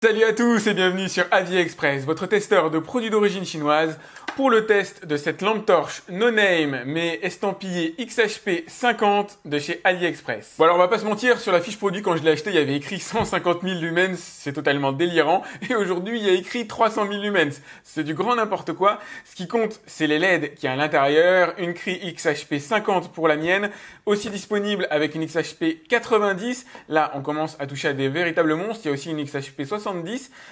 Salut à tous et bienvenue sur Aliexpress, Express, votre testeur de produits d'origine chinoise pour le test de cette lampe torche non name mais estampillée XHP 50 de chez AliExpress. Bon alors on va pas se mentir, sur la fiche produit quand je l'ai acheté il y avait écrit 150 000 lumens, c'est totalement délirant, et aujourd'hui il y a écrit 300 000 lumens, c'est du grand n'importe quoi. Ce qui compte c'est les LED qui a à l'intérieur, une crie XHP 50 pour la mienne, aussi disponible avec une XHP 90, là on commence à toucher à des véritables monstres, il y a aussi une XHP 60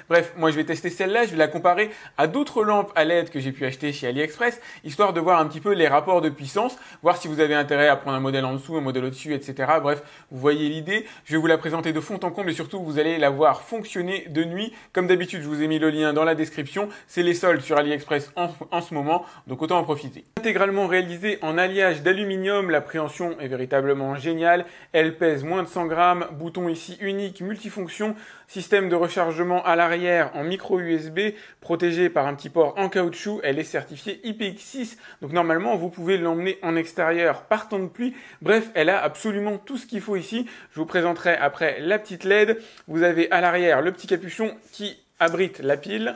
Bref, moi je vais tester celle-là, je vais la comparer à d'autres lampes à LED que j'ai pu acheter chez AliExpress, histoire de voir un petit peu les rapports de puissance, voir si vous avez intérêt à prendre un modèle en dessous, un modèle au-dessus, etc. Bref, vous voyez l'idée. Je vais vous la présenter de fond en comble et surtout vous allez la voir fonctionner de nuit. Comme d'habitude, je vous ai mis le lien dans la description. C'est les soldes sur AliExpress en, ce moment, donc autant en profiter. Intégralement réalisé en alliage d'aluminium, la préhension est véritablement géniale. Elle pèse moins de 100 grammes, bouton ici unique, multifonction, système de recharge à l'arrière en micro USB protégée par un petit port en caoutchouc. Elle est certifiée IPX6, donc normalement vous pouvez l'emmener en extérieur par temps de pluie. Bref, elle a absolument tout ce qu'il faut ici. Je vous présenterai après la petite LED. Vous avez à l'arrière le petit capuchon qui abrite la pile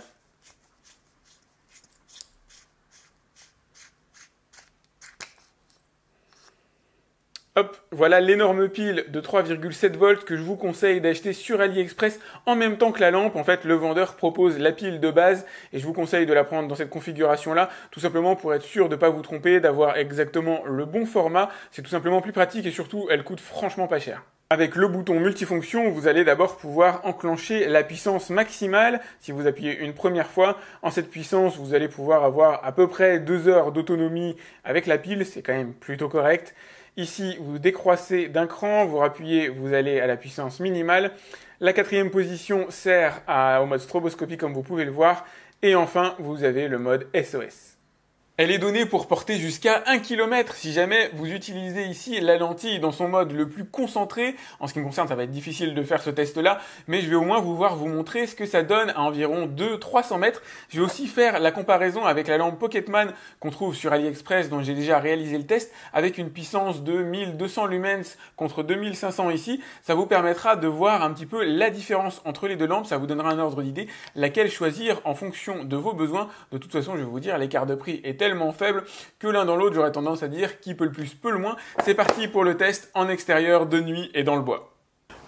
voilà l'énorme pile de 3,7 volts que je vous conseille d'acheter sur AliExpress en même temps que la lampe. En fait, le vendeur propose la pile de base et je vous conseille de la prendre dans cette configuration-là, tout simplement pour être sûr de ne pas vous tromper, d'avoir exactement le bon format. C'est tout simplement plus pratique et surtout, elle coûte franchement pas cher. Avec le bouton multifonction, vous allez d'abord pouvoir enclencher la puissance maximale si vous appuyez une première fois. En cette puissance, vous allez pouvoir avoir à peu près 2 heures d'autonomie avec la pile, c'est quand même plutôt correct. Ici, vous décroissez d'un cran, vous rappuyez, vous allez à la puissance minimale. La quatrième position sert au mode stroboscopie comme vous pouvez le voir. Et enfin, vous avez le mode SOS. Elle est donnée pour porter jusqu'à 1 km si jamais vous utilisez ici la lentille dans son mode le plus concentré. En ce qui me concerne, ça va être difficile de faire ce test-là, mais je vais au moins vous voir vous montrer ce que ça donne à environ 200-300 mètres. Je vais aussi faire la comparaison avec la lampe Pocketman qu'on trouve sur AliExpress dont j'ai déjà réalisé le test avec une puissance de 1200 lumens contre 2500 ici. Ça vous permettra de voir un petit peu la différence entre les deux lampes. Ça vous donnera un ordre d'idée laquelle choisir en fonction de vos besoins. De toute façon, je vais vous dire, l'écart de prix est tel tellement faible que l'un dans l'autre, j'aurais tendance à dire qui peut le plus peu le moins. C'est parti pour le test en extérieur de nuit et dans le bois.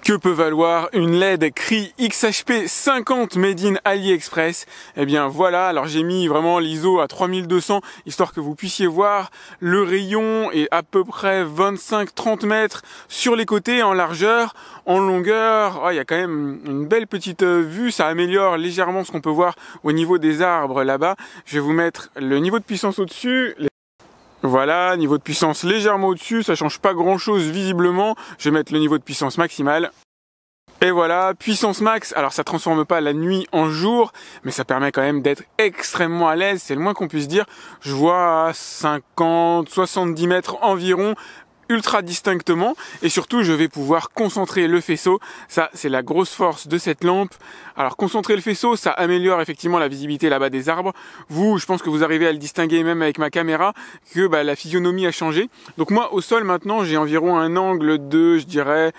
Que peut valoir une LED CRI XHP 50 made in AliExpress Eh bien voilà, alors j'ai mis vraiment l'ISO à 3200 histoire que vous puissiez voir le rayon est à peu près 25-30 mètres sur les côtés en largeur, en longueur. Ah, il y a quand même une belle petite euh, vue, ça améliore légèrement ce qu'on peut voir au niveau des arbres là-bas. Je vais vous mettre le niveau de puissance au-dessus. Voilà, niveau de puissance légèrement au-dessus, ça change pas grand-chose visiblement. Je vais mettre le niveau de puissance maximale. Et voilà, puissance max, alors ça transforme pas la nuit en jour, mais ça permet quand même d'être extrêmement à l'aise, c'est le moins qu'on puisse dire. Je vois à 50, 70 mètres environ, ultra distinctement et surtout je vais pouvoir concentrer le faisceau. Ça c'est la grosse force de cette lampe. Alors concentrer le faisceau ça améliore effectivement la visibilité là-bas des arbres. Vous je pense que vous arrivez à le distinguer même avec ma caméra que bah, la physionomie a changé. Donc moi au sol maintenant j'ai environ un angle de je dirais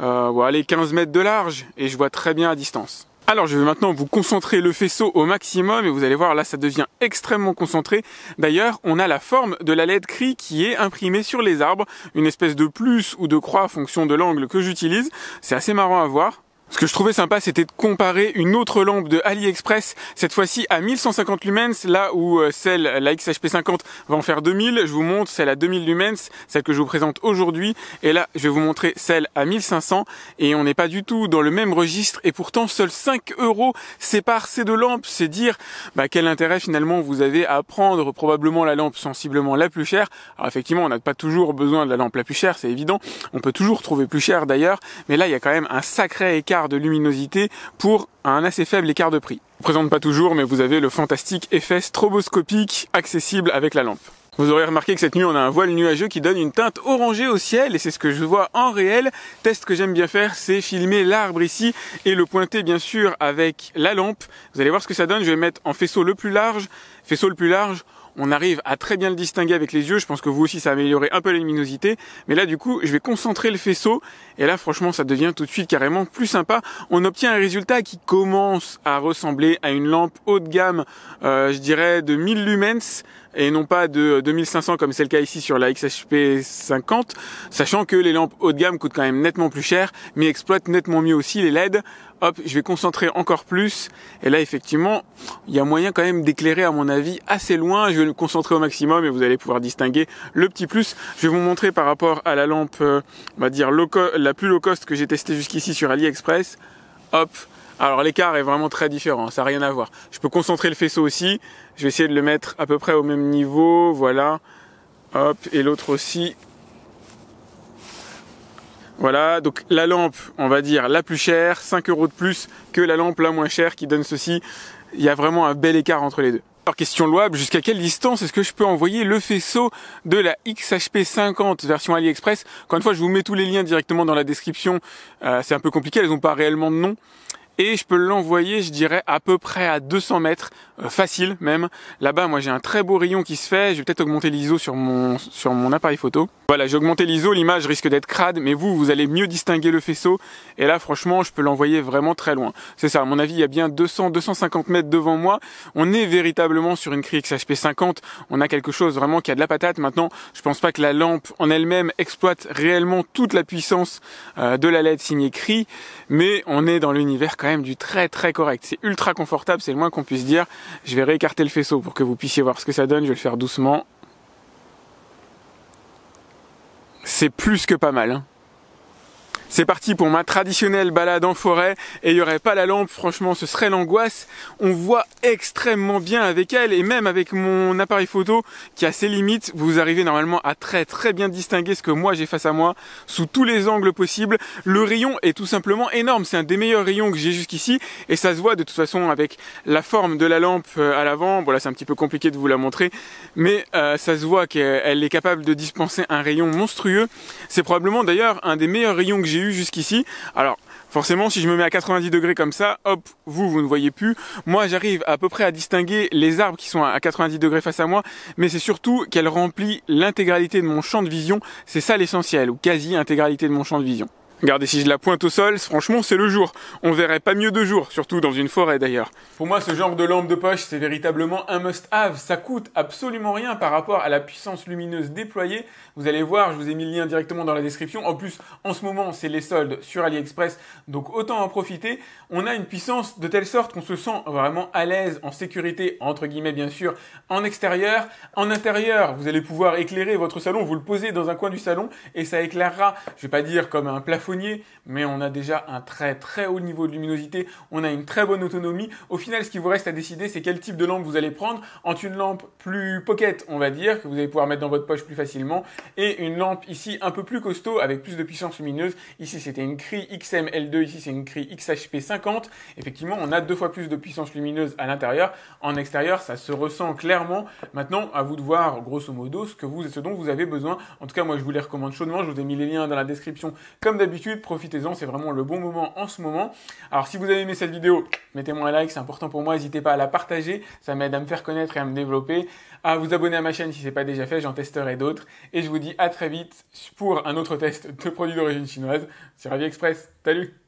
euh, 15 mètres de large et je vois très bien à distance. Alors je vais maintenant vous concentrer le faisceau au maximum et vous allez voir là ça devient extrêmement concentré. D'ailleurs on a la forme de la LED cri qui est imprimée sur les arbres, une espèce de plus ou de croix en fonction de l'angle que j'utilise. C'est assez marrant à voir. Ce que je trouvais sympa, c'était de comparer une autre lampe de AliExpress, cette fois-ci à 1150 lumens, là où euh, celle, la XHP50, va en faire 2000. Je vous montre celle à 2000 lumens, celle que je vous présente aujourd'hui. Et là, je vais vous montrer celle à 1500. Et on n'est pas du tout dans le même registre. Et pourtant, seuls 5 euros séparent ces deux lampes. C'est dire bah, quel intérêt finalement vous avez à prendre probablement la lampe sensiblement la plus chère. Alors effectivement, on n'a pas toujours besoin de la lampe la plus chère, c'est évident. On peut toujours trouver plus cher d'ailleurs. Mais là, il y a quand même un sacré écart de luminosité pour un assez faible écart de prix. Je présente pas toujours, mais vous avez le fantastique effet stroboscopique accessible avec la lampe. Vous aurez remarqué que cette nuit, on a un voile nuageux qui donne une teinte orangée au ciel, et c'est ce que je vois en réel. Test que j'aime bien faire, c'est filmer l'arbre ici, et le pointer bien sûr avec la lampe. Vous allez voir ce que ça donne, je vais mettre en faisceau le plus large, faisceau le plus large, on arrive à très bien le distinguer avec les yeux. Je pense que vous aussi, ça a amélioré un peu la luminosité. Mais là, du coup, je vais concentrer le faisceau. Et là, franchement, ça devient tout de suite carrément plus sympa. On obtient un résultat qui commence à ressembler à une lampe haut de gamme, euh, je dirais, de 1000 lumens et non pas de 2500 euh, comme c'est le cas ici sur la XHP 50, sachant que les lampes haut de gamme coûtent quand même nettement plus cher, mais exploitent nettement mieux aussi les LED. Hop, je vais concentrer encore plus, et là effectivement, il y a moyen quand même d'éclairer à mon avis assez loin, je vais me concentrer au maximum et vous allez pouvoir distinguer le petit plus. Je vais vous montrer par rapport à la lampe, euh, on va dire, la plus low cost que j'ai testée jusqu'ici sur AliExpress. Hop, alors l'écart est vraiment très différent, ça n'a rien à voir. Je peux concentrer le faisceau aussi, je vais essayer de le mettre à peu près au même niveau, voilà. Hop, et l'autre aussi. Voilà, donc la lampe, on va dire la plus chère, 5 euros de plus que la lampe la moins chère qui donne ceci. Il y a vraiment un bel écart entre les deux. Alors question louable, jusqu'à quelle distance est-ce que je peux envoyer le faisceau de la XHP 50 version AliExpress Encore une fois, je vous mets tous les liens directement dans la description. Euh, c'est un peu compliqué, elles n'ont pas réellement de nom et je peux l'envoyer, je dirais, à peu près à 200 mètres, euh, facile même. Là-bas, moi, j'ai un très beau rayon qui se fait. Je vais peut-être augmenter l'ISO sur mon, sur mon appareil photo. Voilà, j'ai augmenté l'ISO, l'image risque d'être crade, mais vous, vous allez mieux distinguer le faisceau. Et là, franchement, je peux l'envoyer vraiment très loin. C'est ça, à mon avis, il y a bien 200-250 mètres devant moi. On est véritablement sur une cri HP50. On a quelque chose vraiment qui a de la patate. Maintenant, je pense pas que la lampe en elle-même exploite réellement toute la puissance euh, de la LED signée CRI, mais on est dans l'univers quand même du très très correct. C'est ultra confortable, c'est le moins qu'on puisse dire. Je vais réécarter le faisceau pour que vous puissiez voir ce que ça donne. Je vais le faire doucement. C'est plus que pas mal. Hein. C'est parti pour ma traditionnelle balade en forêt et il n'y aurait pas la lampe, franchement ce serait l'angoisse. On voit extrêmement bien avec elle et même avec mon appareil photo qui a ses limites, vous arrivez normalement à très très bien distinguer ce que moi j'ai face à moi sous tous les angles possibles. Le rayon est tout simplement énorme, c'est un des meilleurs rayons que j'ai jusqu'ici et ça se voit de toute façon avec la forme de la lampe euh, à l'avant. Bon c'est un petit peu compliqué de vous la montrer mais euh, ça se voit qu'elle est capable de dispenser un rayon monstrueux. C'est probablement d'ailleurs un des meilleurs rayons que j'ai eu jusqu'ici. Alors, forcément, si je me mets à 90 degrés comme ça, hop, vous, vous ne voyez plus. Moi, j'arrive à peu près à distinguer les arbres qui sont à 90 degrés face à moi, mais c'est surtout qu'elle remplit l'intégralité de mon champ de vision. C'est ça l'essentiel, ou quasi intégralité de mon champ de vision. Regardez, si je la pointe au sol, franchement, c'est le jour. On verrait pas mieux de jour, surtout dans une forêt d'ailleurs. Pour moi, ce genre de lampe de poche, c'est véritablement un must-have. Ça coûte absolument rien par rapport à la puissance lumineuse déployée. Vous allez voir, je vous ai mis le lien directement dans la description. En plus, en ce moment, c'est les soldes sur AliExpress, donc autant en profiter. On a une puissance de telle sorte qu'on se sent vraiment à l'aise, en sécurité, entre guillemets bien sûr, en extérieur. En intérieur, vous allez pouvoir éclairer votre salon, vous le posez dans un coin du salon et ça éclairera, je vais pas dire comme un plafond mais on a déjà un très très haut niveau de luminosité, on a une très bonne autonomie. Au final, ce qui vous reste à décider, c'est quel type de lampe vous allez prendre entre une lampe plus pocket, on va dire, que vous allez pouvoir mettre dans votre poche plus facilement, et une lampe ici un peu plus costaud avec plus de puissance lumineuse. Ici, c'était une Cree XML2, ici, c'est une Cree XHP50. Effectivement, on a deux fois plus de puissance lumineuse à l'intérieur. En extérieur, ça se ressent clairement. Maintenant, à vous de voir, grosso modo, ce, que vous, et ce dont vous avez besoin. En tout cas, moi, je vous les recommande chaudement. Je vous ai mis les liens dans la description, comme d'habitude profitez-en, c'est vraiment le bon moment en ce moment. Alors si vous avez aimé cette vidéo, mettez-moi un like, c'est important pour moi, n'hésitez pas à la partager, ça m'aide à me faire connaître et à me développer, à vous abonner à ma chaîne si ce n'est pas déjà fait, j'en testerai d'autres, et je vous dis à très vite pour un autre test de produits d'origine chinoise sur Ravi Salut